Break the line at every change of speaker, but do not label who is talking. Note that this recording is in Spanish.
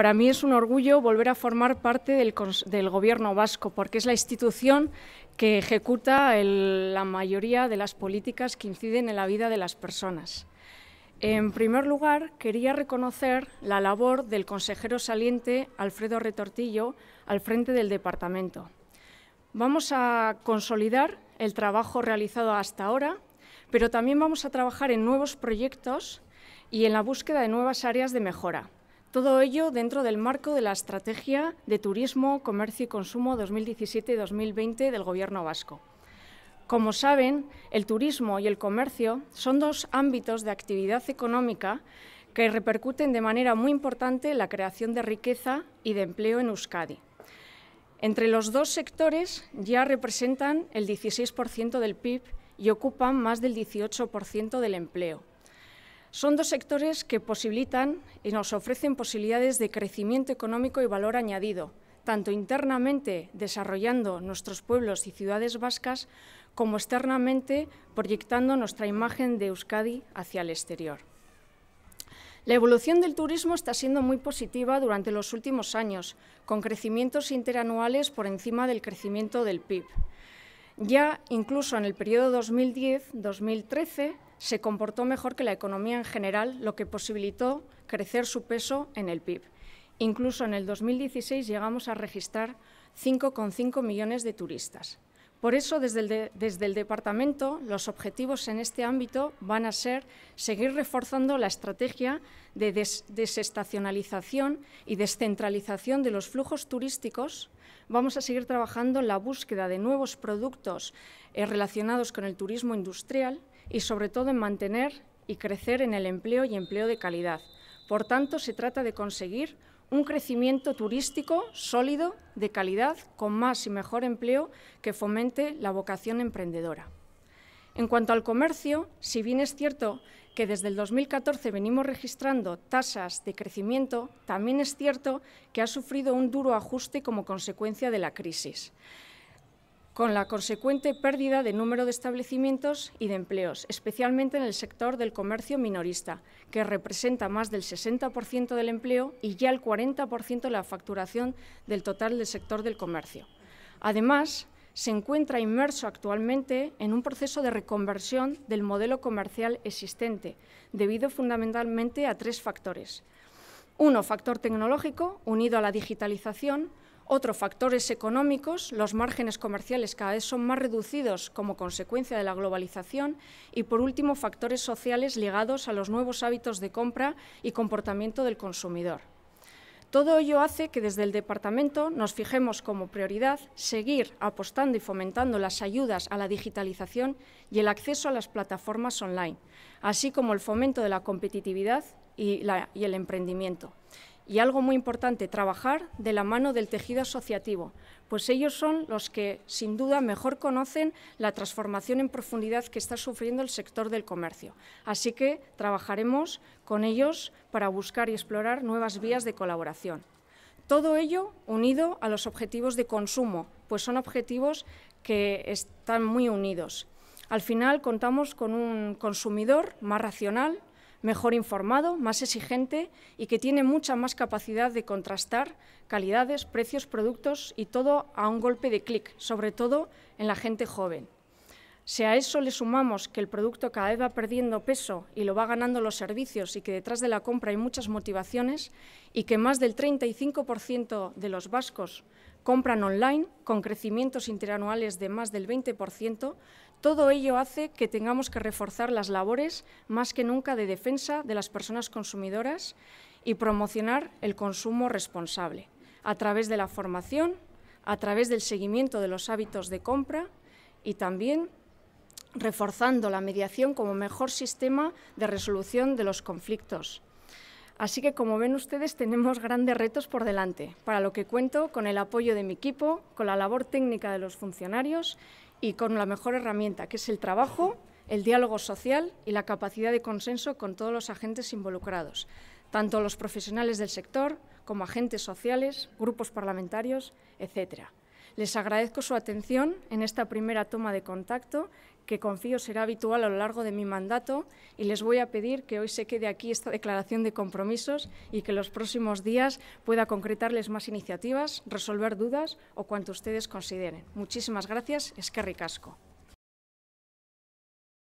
Para mí es un orgullo volver a formar parte del, Gobierno vasco, porque es la institución que ejecuta la mayoría de las políticas que inciden en la vida de las personas. En primer lugar, quería reconocer la labor del consejero saliente Alfredo Retortillo al frente del departamento. Vamos a consolidar el trabajo realizado hasta ahora, pero también vamos a trabajar en nuevos proyectos y en la búsqueda de nuevas áreas de mejora. Todo ello dentro del marco de la Estrategia de Turismo, Comercio y Consumo 2017-2020 del Gobierno vasco. Como saben, el turismo y el comercio son dos ámbitos de actividad económica que repercuten de manera muy importante en la creación de riqueza y de empleo en Euskadi. Entre los dos sectores ya representan el 16% del PIB y ocupan más del 18% del empleo. Son dos sectores que posibilitan y nos ofrecen posibilidades de crecimiento económico y valor añadido, tanto internamente desarrollando nuestros pueblos y ciudades vascas, como externamente proyectando nuestra imagen de Euskadi hacia el exterior. La evolución del turismo está siendo muy positiva durante los últimos años, con crecimientos interanuales por encima del crecimiento del PIB. Ya incluso en el periodo 2010-2013 se comportó mejor que la economía en general, lo que posibilitó crecer su peso en el PIB. Incluso en el 2016 llegamos a registrar 5,5 millones de turistas. Por eso, desde el, Departamento, los objetivos en este ámbito van a ser seguir reforzando la estrategia de desestacionalización y descentralización de los flujos turísticos. Vamos a seguir trabajando en la búsqueda de nuevos productos eh, relacionados con el turismo industrial y, sobre todo, en mantener y crecer en el empleo y empleo de calidad. Por tanto, se trata de conseguir un crecimiento turístico sólido, de calidad, con más y mejor empleo que fomente la vocación emprendedora. En cuanto al comercio, si bien es cierto que desde el 2014 venimos registrando tasas de crecimiento, también es cierto que ha sufrido un duro ajuste como consecuencia de la crisis con la consecuente pérdida de número de establecimientos y de empleos, especialmente en el sector del comercio minorista, que representa más del 60% del empleo y ya el 40% de la facturación del total del sector del comercio. Además, se encuentra inmerso actualmente en un proceso de reconversión del modelo comercial existente, debido fundamentalmente a tres factores. Uno, factor tecnológico, unido a la digitalización, otro, factores económicos, los márgenes comerciales cada vez son más reducidos como consecuencia de la globalización y, por último, factores sociales ligados a los nuevos hábitos de compra y comportamiento del consumidor. Todo ello hace que desde el Departamento nos fijemos como prioridad seguir apostando y fomentando las ayudas a la digitalización y el acceso a las plataformas online, así como el fomento de la competitividad y el emprendimiento y algo muy importante, trabajar de la mano del tejido asociativo, pues ellos son los que sin duda mejor conocen la transformación en profundidad que está sufriendo el sector del comercio. Así que trabajaremos con ellos para buscar y explorar nuevas vías de colaboración. Todo ello unido a los objetivos de consumo, pues son objetivos que están muy unidos. Al final contamos con un consumidor más racional, mejor informado, más exigente y que tiene mucha más capacidad de contrastar calidades, precios, productos y todo a un golpe de clic, sobre todo en la gente joven. Si a eso le sumamos que el producto cada vez va perdiendo peso y lo va ganando los servicios y que detrás de la compra hay muchas motivaciones y que más del 35% de los vascos compran online con crecimientos interanuales de más del 20%, todo ello hace que tengamos que reforzar las labores más que nunca de defensa de las personas consumidoras y promocionar el consumo responsable a través de la formación, a través del seguimiento de los hábitos de compra y también reforzando la mediación como mejor sistema de resolución de los conflictos. Así que, como ven ustedes, tenemos grandes retos por delante, para lo que cuento con el apoyo de mi equipo, con la labor técnica de los funcionarios y con la mejor herramienta, que es el trabajo, el diálogo social y la capacidad de consenso con todos los agentes involucrados, tanto los profesionales del sector como agentes sociales, grupos parlamentarios, etcétera. Les agradezco su atención en esta primera toma de contacto, que confío será habitual a lo largo de mi mandato, y les voy a pedir que hoy se quede aquí esta declaración de compromisos y que los próximos días pueda concretarles más iniciativas, resolver dudas o cuanto ustedes consideren. Muchísimas gracias. Es que ricasco.